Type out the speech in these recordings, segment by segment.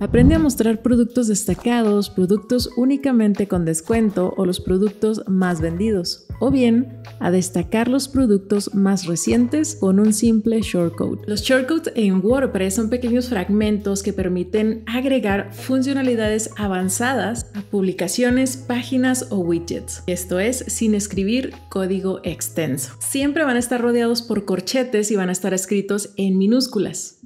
Aprende a mostrar productos destacados, productos únicamente con descuento o los productos más vendidos, o bien a destacar los productos más recientes con un simple shortcode. Los shortcodes en WordPress son pequeños fragmentos que permiten agregar funcionalidades avanzadas a publicaciones, páginas o widgets, esto es, sin escribir código extenso. Siempre van a estar rodeados por corchetes y van a estar escritos en minúsculas.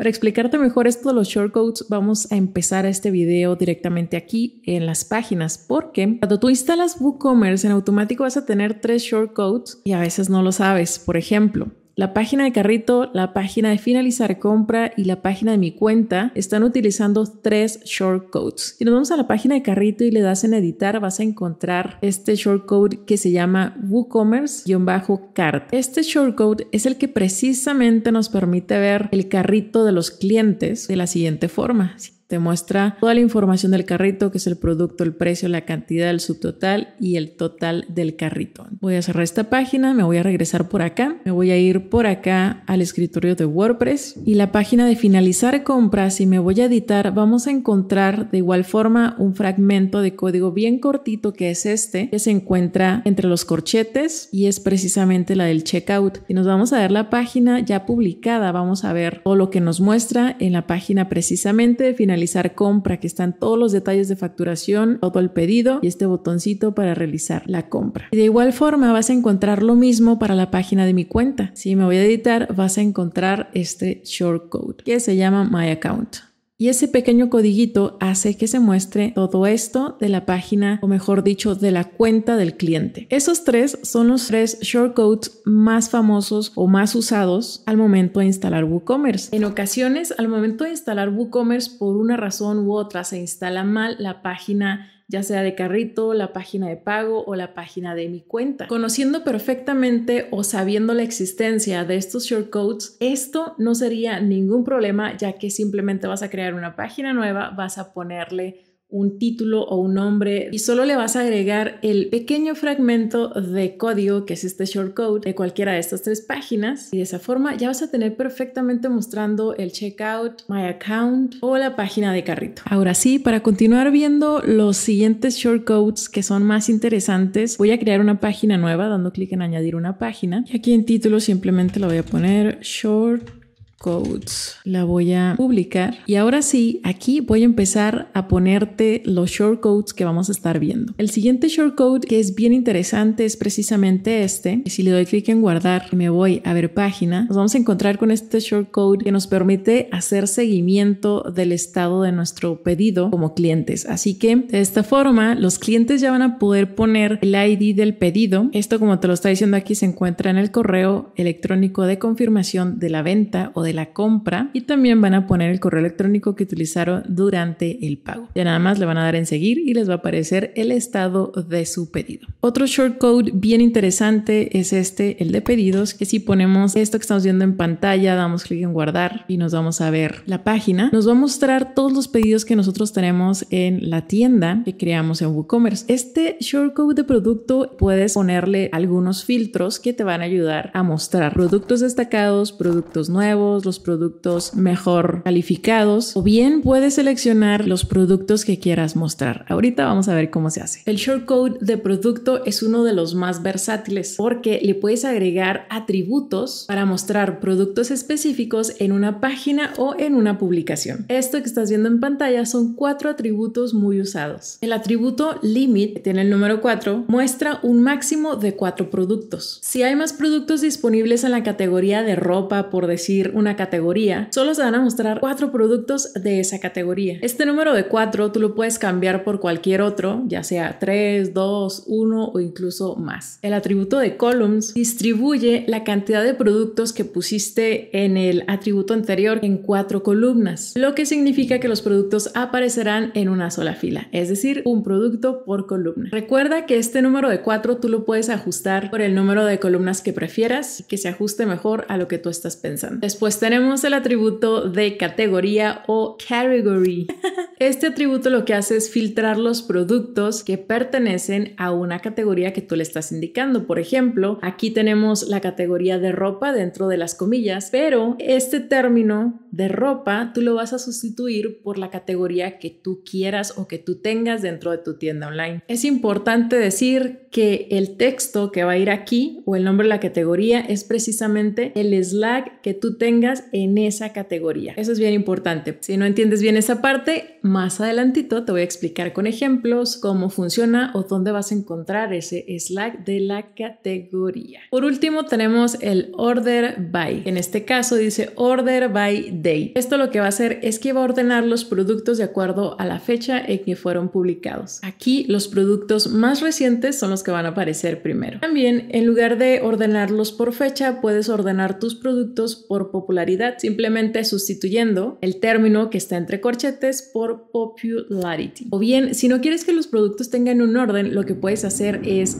Para explicarte mejor esto de los shortcodes, vamos a empezar este video directamente aquí en las páginas, porque cuando tú instalas WooCommerce, en automático vas a tener tres shortcodes y a veces no lo sabes. Por ejemplo, la página de carrito, la página de finalizar compra y la página de mi cuenta están utilizando tres shortcodes. Si nos vamos a la página de carrito y le das en editar, vas a encontrar este shortcode que se llama WooCommerce-cart. Este shortcode es el que precisamente nos permite ver el carrito de los clientes de la siguiente forma. Te muestra toda la información del carrito, que es el producto, el precio, la cantidad, el subtotal y el total del carrito. Voy a cerrar esta página, me voy a regresar por acá, me voy a ir por acá al escritorio de WordPress y la página de finalizar compras y me voy a editar, vamos a encontrar de igual forma un fragmento de código bien cortito que es este, que se encuentra entre los corchetes y es precisamente la del checkout. Y nos vamos a ver la página ya publicada, vamos a ver todo lo que nos muestra en la página precisamente de finalizar realizar compra, que están todos los detalles de facturación, todo el pedido y este botoncito para realizar la compra. de igual forma vas a encontrar lo mismo para la página de mi cuenta. Si me voy a editar, vas a encontrar este shortcode que se llama My Account. Y ese pequeño codiguito hace que se muestre todo esto de la página, o mejor dicho, de la cuenta del cliente. Esos tres son los tres shortcodes más famosos o más usados al momento de instalar WooCommerce. En ocasiones, al momento de instalar WooCommerce, por una razón u otra, se instala mal la página ya sea de carrito, la página de pago o la página de mi cuenta. Conociendo perfectamente o sabiendo la existencia de estos shortcodes, esto no sería ningún problema ya que simplemente vas a crear una página nueva, vas a ponerle un título o un nombre y solo le vas a agregar el pequeño fragmento de código que es este shortcode de cualquiera de estas tres páginas y de esa forma ya vas a tener perfectamente mostrando el checkout, my account o la página de carrito. Ahora sí, para continuar viendo los siguientes shortcodes que son más interesantes, voy a crear una página nueva dando clic en añadir una página y aquí en título simplemente lo voy a poner short Codes. La voy a publicar. Y ahora sí, aquí voy a empezar a ponerte los shortcodes que vamos a estar viendo. El siguiente shortcode que es bien interesante es precisamente este. si le doy clic en guardar y me voy a ver página, nos vamos a encontrar con este shortcode que nos permite hacer seguimiento del estado de nuestro pedido como clientes. Así que de esta forma, los clientes ya van a poder poner el ID del pedido. Esto, como te lo está diciendo aquí, se encuentra en el correo electrónico de confirmación de la venta o de la compra y también van a poner el correo electrónico que utilizaron durante el pago. Ya nada más le van a dar en seguir y les va a aparecer el estado de su pedido. Otro shortcode bien interesante es este, el de pedidos, que si ponemos esto que estamos viendo en pantalla, damos clic en guardar y nos vamos a ver la página, nos va a mostrar todos los pedidos que nosotros tenemos en la tienda que creamos en WooCommerce. Este shortcode de producto puedes ponerle algunos filtros que te van a ayudar a mostrar productos destacados, productos nuevos, los productos mejor calificados o bien puedes seleccionar los productos que quieras mostrar. Ahorita vamos a ver cómo se hace. El shortcode de producto es uno de los más versátiles porque le puedes agregar atributos para mostrar productos específicos en una página o en una publicación. Esto que estás viendo en pantalla son cuatro atributos muy usados. El atributo limit, que tiene el número 4, muestra un máximo de cuatro productos. Si hay más productos disponibles en la categoría de ropa, por decir una categoría, solo se van a mostrar cuatro productos de esa categoría. Este número de cuatro tú lo puedes cambiar por cualquier otro, ya sea tres, dos, uno o incluso más. El atributo de columns distribuye la cantidad de productos que pusiste en el atributo anterior en cuatro columnas, lo que significa que los productos aparecerán en una sola fila, es decir, un producto por columna. Recuerda que este número de cuatro tú lo puedes ajustar por el número de columnas que prefieras y que se ajuste mejor a lo que tú estás pensando. Después tenemos el atributo de categoría o category. Este atributo lo que hace es filtrar los productos que pertenecen a una categoría que tú le estás indicando. Por ejemplo, aquí tenemos la categoría de ropa dentro de las comillas, pero este término de ropa tú lo vas a sustituir por la categoría que tú quieras o que tú tengas dentro de tu tienda online. Es importante decir que el texto que va a ir aquí o el nombre de la categoría es precisamente el Slack que tú tengas en esa categoría. Eso es bien importante. Si no entiendes bien esa parte, más adelantito te voy a explicar con ejemplos cómo funciona o dónde vas a encontrar ese Slack de la categoría. Por último tenemos el order by. En este caso dice order by day. Esto lo que va a hacer es que va a ordenar los productos de acuerdo a la fecha en que fueron publicados. Aquí los productos más recientes son los que van a aparecer primero. También en lugar de ordenarlos por fecha, puedes ordenar tus productos por popularidad, simplemente sustituyendo el término que está entre corchetes por popularity. O bien, si no quieres que los productos tengan un orden, lo que puedes hacer es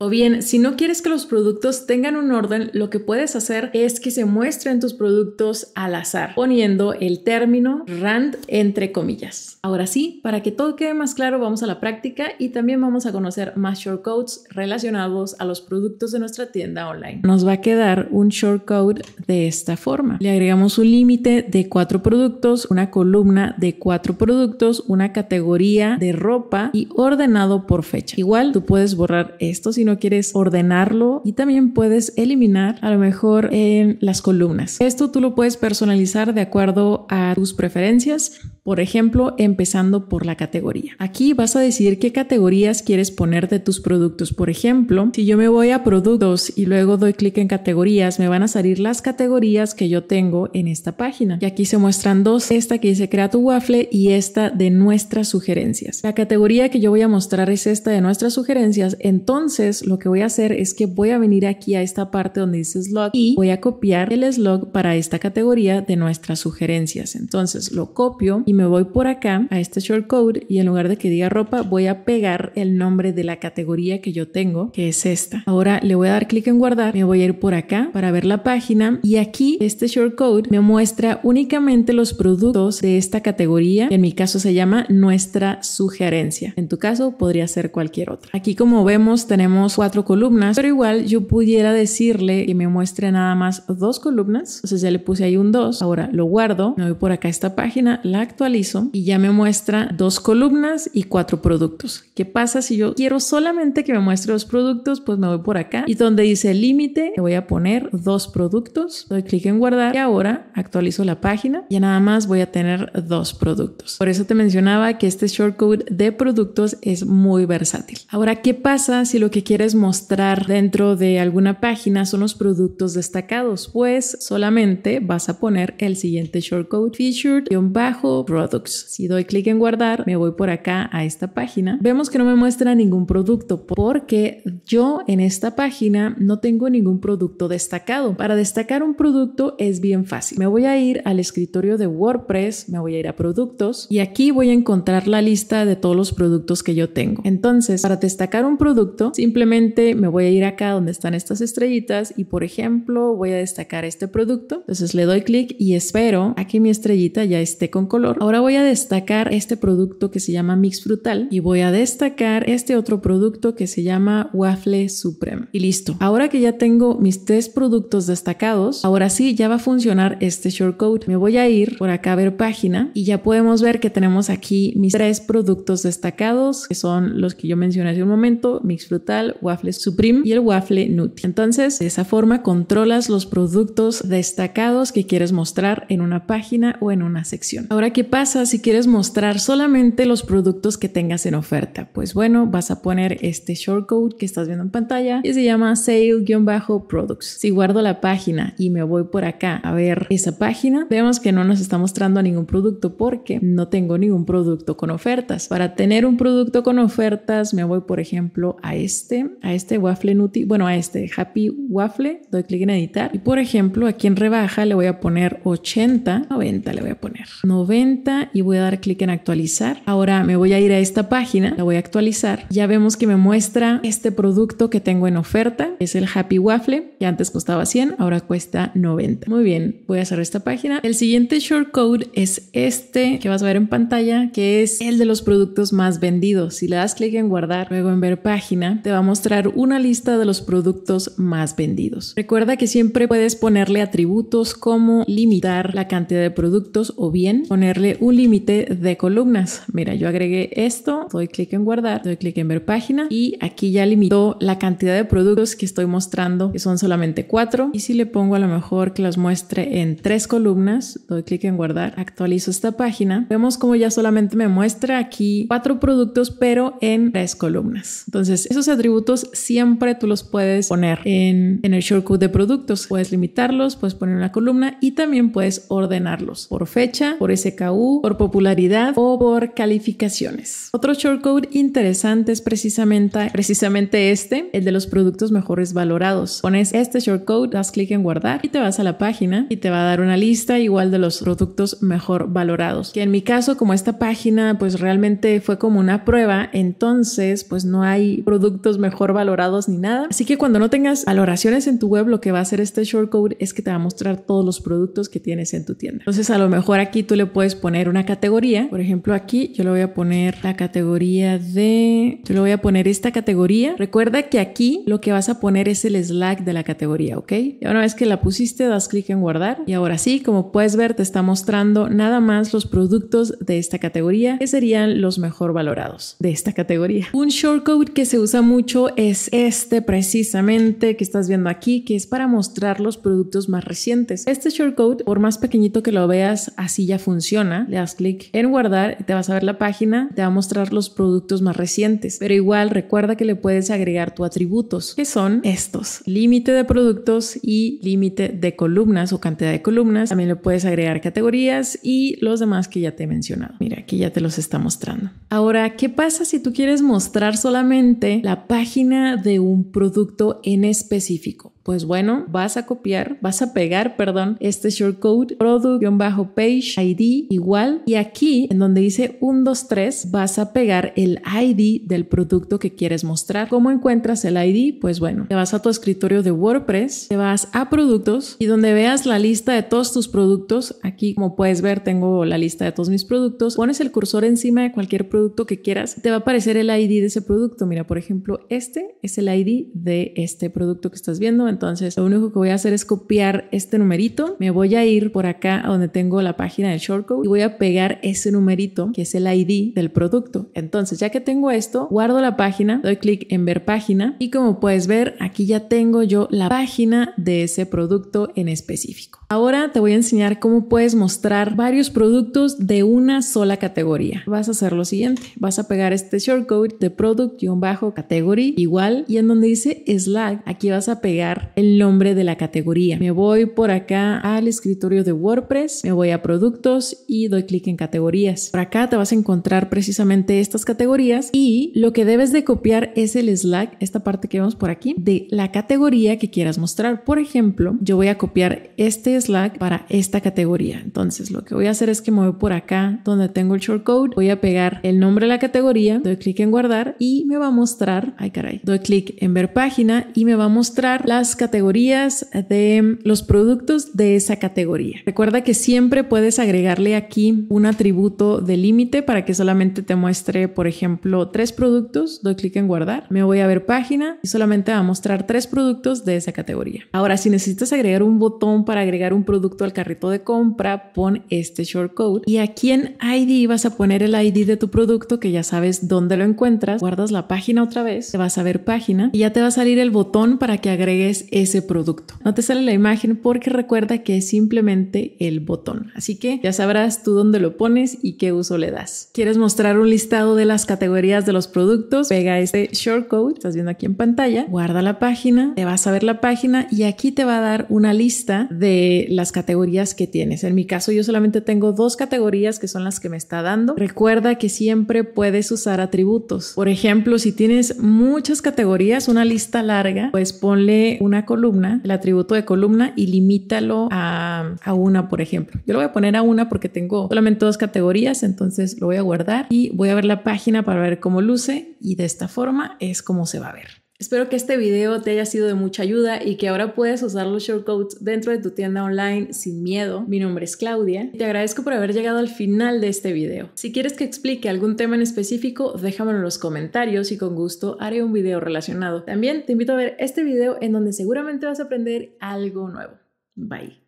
o bien, si no quieres que los productos tengan un orden, lo que puedes hacer es que se muestren tus productos al azar, poniendo el término RAND entre comillas. Ahora sí, para que todo quede más claro, vamos a la práctica y también vamos a conocer más shortcodes relacionados a los productos de nuestra tienda online. Nos va a quedar un shortcode de esta forma. Le agregamos un límite de cuatro productos, una columna de cuatro productos, una categoría de ropa y ordenado por fecha. Igual, tú puedes borrar esto si no quieres ordenarlo y también puedes eliminar a lo mejor en las columnas. Esto tú lo puedes personalizar de acuerdo a tus preferencias por ejemplo, empezando por la categoría. Aquí vas a decidir qué categorías quieres poner de tus productos. Por ejemplo, si yo me voy a productos y luego doy clic en categorías, me van a salir las categorías que yo tengo en esta página. Y aquí se muestran dos, esta que dice crea tu waffle y esta de nuestras sugerencias. La categoría que yo voy a mostrar es esta de nuestras sugerencias. Entonces, lo que voy a hacer es que voy a venir aquí a esta parte donde dice slug y voy a copiar el slug para esta categoría de nuestras sugerencias. Entonces, lo copio y me voy por acá a este shortcode y en lugar de que diga ropa voy a pegar el nombre de la categoría que yo tengo, que es esta. Ahora le voy a dar clic en guardar, me voy a ir por acá para ver la página y aquí este shortcode me muestra únicamente los productos de esta categoría, en mi caso se llama nuestra sugerencia. En tu caso podría ser cualquier otra. Aquí como vemos tenemos cuatro columnas, pero igual yo pudiera decirle que me muestre nada más dos columnas, entonces ya le puse ahí un 2, ahora lo guardo, me voy por acá a esta página, la actualizo y ya me muestra dos columnas y cuatro productos. ¿Qué pasa si yo quiero solamente que me muestre los productos? Pues me voy por acá y donde dice límite le voy a poner dos productos. Doy clic en guardar y ahora actualizo la página y nada más voy a tener dos productos. Por eso te mencionaba que este shortcode de productos es muy versátil. Ahora, ¿qué pasa si lo que quieres mostrar dentro de alguna página son los productos destacados? Pues solamente vas a poner el siguiente shortcode featured-bajo Products. Si doy clic en guardar, me voy por acá a esta página. Vemos que no me muestra ningún producto porque yo en esta página no tengo ningún producto destacado. Para destacar un producto es bien fácil. Me voy a ir al escritorio de WordPress, me voy a ir a productos y aquí voy a encontrar la lista de todos los productos que yo tengo. Entonces, para destacar un producto, simplemente me voy a ir acá donde están estas estrellitas y por ejemplo voy a destacar este producto. Entonces le doy clic y espero a que mi estrellita ya esté con color Ahora voy a destacar este producto que se llama Mix Frutal y voy a destacar este otro producto que se llama Waffle Supreme. Y listo. Ahora que ya tengo mis tres productos destacados, ahora sí ya va a funcionar este shortcode. Me voy a ir por acá a ver página y ya podemos ver que tenemos aquí mis tres productos destacados, que son los que yo mencioné hace un momento, Mix Frutal, Waffle Supreme y el Waffle Nutty. Entonces, de esa forma controlas los productos destacados que quieres mostrar en una página o en una sección. Ahora, que pasa si quieres mostrar solamente los productos que tengas en oferta? Pues bueno, vas a poner este shortcode que estás viendo en pantalla y se llama sale-products. Si guardo la página y me voy por acá a ver esa página, vemos que no nos está mostrando ningún producto porque no tengo ningún producto con ofertas. Para tener un producto con ofertas, me voy por ejemplo a este, a este waffle nuti, bueno, a este happy waffle, doy clic en editar y por ejemplo aquí en rebaja le voy a poner 80, 90 le voy a poner 90 y voy a dar clic en actualizar. Ahora me voy a ir a esta página, la voy a actualizar. Ya vemos que me muestra este producto que tengo en oferta, es el Happy Waffle, que antes costaba 100, ahora cuesta 90. Muy bien, voy a cerrar esta página. El siguiente shortcode es este que vas a ver en pantalla, que es el de los productos más vendidos. Si le das clic en guardar, luego en ver página, te va a mostrar una lista de los productos más vendidos. Recuerda que siempre puedes ponerle atributos como limitar la cantidad de productos o bien ponerle un límite de columnas. Mira, yo agregué esto, doy clic en guardar, doy clic en ver página y aquí ya limitó la cantidad de productos que estoy mostrando, que son solamente cuatro. Y si le pongo a lo mejor que los muestre en tres columnas, doy clic en guardar, actualizo esta página, vemos como ya solamente me muestra aquí cuatro productos, pero en tres columnas. Entonces, esos atributos siempre tú los puedes poner en, en el shortcut de productos. Puedes limitarlos, puedes poner una columna y también puedes ordenarlos por fecha, por SKU por popularidad o por calificaciones. Otro shortcode interesante es precisamente, precisamente este, el de los productos mejores valorados. Pones este shortcode, das clic en guardar y te vas a la página y te va a dar una lista igual de los productos mejor valorados. Que en mi caso, como esta página pues realmente fue como una prueba, entonces pues no hay productos mejor valorados ni nada. Así que cuando no tengas valoraciones en tu web, lo que va a hacer este shortcode es que te va a mostrar todos los productos que tienes en tu tienda. Entonces a lo mejor aquí tú le puedes poner poner una categoría. Por ejemplo, aquí yo le voy a poner la categoría de... Yo le voy a poner esta categoría. Recuerda que aquí lo que vas a poner es el slack de la categoría, ¿ok? Y una vez que la pusiste, das clic en guardar. Y ahora sí, como puedes ver, te está mostrando nada más los productos de esta categoría, que serían los mejor valorados de esta categoría. Un shortcode que se usa mucho es este precisamente que estás viendo aquí, que es para mostrar los productos más recientes. Este shortcode, por más pequeñito que lo veas, así ya funciona le das clic en guardar, te vas a ver la página, te va a mostrar los productos más recientes. Pero igual recuerda que le puedes agregar tu atributos, que son estos, límite de productos y límite de columnas o cantidad de columnas. También le puedes agregar categorías y los demás que ya te he mencionado. Mira, aquí ya te los está mostrando. Ahora, ¿qué pasa si tú quieres mostrar solamente la página de un producto en específico? Pues bueno, vas a copiar, vas a pegar, perdón, este shortcode product-page ID igual y aquí en donde dice 123 vas a pegar el ID del producto que quieres mostrar. ¿Cómo encuentras el ID? Pues bueno, te vas a tu escritorio de WordPress, te vas a productos y donde veas la lista de todos tus productos, aquí como puedes ver tengo la lista de todos mis productos, pones el cursor encima de cualquier producto que quieras, te va a aparecer el ID de ese producto. Mira, por ejemplo, este es el ID de este producto que estás viendo. Entonces, lo único que voy a hacer es copiar este numerito. Me voy a ir por acá a donde tengo la página del shortcode y voy a pegar ese numerito que es el ID del producto. Entonces, ya que tengo esto, guardo la página, doy clic en ver página y como puedes ver, aquí ya tengo yo la página de ese producto en específico. Ahora te voy a enseñar cómo puedes mostrar varios productos de una sola categoría. Vas a hacer lo siguiente, vas a pegar este shortcode de product-category igual y en donde dice Slack, aquí vas a pegar el nombre de la categoría. Me voy por acá al escritorio de WordPress, me voy a productos y doy clic en categorías. Por acá te vas a encontrar precisamente estas categorías y lo que debes de copiar es el Slack, esta parte que vemos por aquí, de la categoría que quieras mostrar. Por ejemplo, yo voy a copiar este Slack para esta categoría. Entonces lo que voy a hacer es que me voy por acá donde tengo el shortcode, voy a pegar el nombre de la categoría, doy clic en guardar y me va a mostrar, ay caray, doy clic en ver página y me va a mostrar las categorías de los productos de esa categoría. Recuerda que siempre puedes agregarle aquí un atributo de límite para que solamente te muestre, por ejemplo, tres productos, doy clic en guardar, me voy a ver página y solamente va a mostrar tres productos de esa categoría. Ahora, si necesitas agregar un botón para agregar un producto al carrito de compra, pon este short code y aquí en ID vas a poner el ID de tu producto que ya sabes dónde lo encuentras, guardas la página otra vez, te vas a ver página y ya te va a salir el botón para que agregues ese producto. No te sale la imagen porque recuerda que es simplemente el botón. Así que ya sabrás tú dónde lo pones y qué uso le das. ¿Quieres mostrar un listado de las categorías de los productos? Pega este shortcode, estás viendo aquí en pantalla, guarda la página, te vas a ver la página y aquí te va a dar una lista de las categorías que tienes. En mi caso yo solamente tengo dos categorías que son las que me está dando. Recuerda que siempre puedes usar atributos. Por ejemplo, si tienes muchas categorías, una lista larga, pues ponle una columna, el atributo de columna y limítalo a, a una, por ejemplo. Yo lo voy a poner a una porque tengo solamente dos categorías, entonces lo voy a guardar y voy a ver la página para ver cómo luce y de esta forma es como se va a ver. Espero que este video te haya sido de mucha ayuda y que ahora puedes usar los shortcodes dentro de tu tienda online sin miedo. Mi nombre es Claudia y te agradezco por haber llegado al final de este video. Si quieres que explique algún tema en específico, déjamelo en los comentarios y con gusto haré un video relacionado. También te invito a ver este video en donde seguramente vas a aprender algo nuevo. Bye.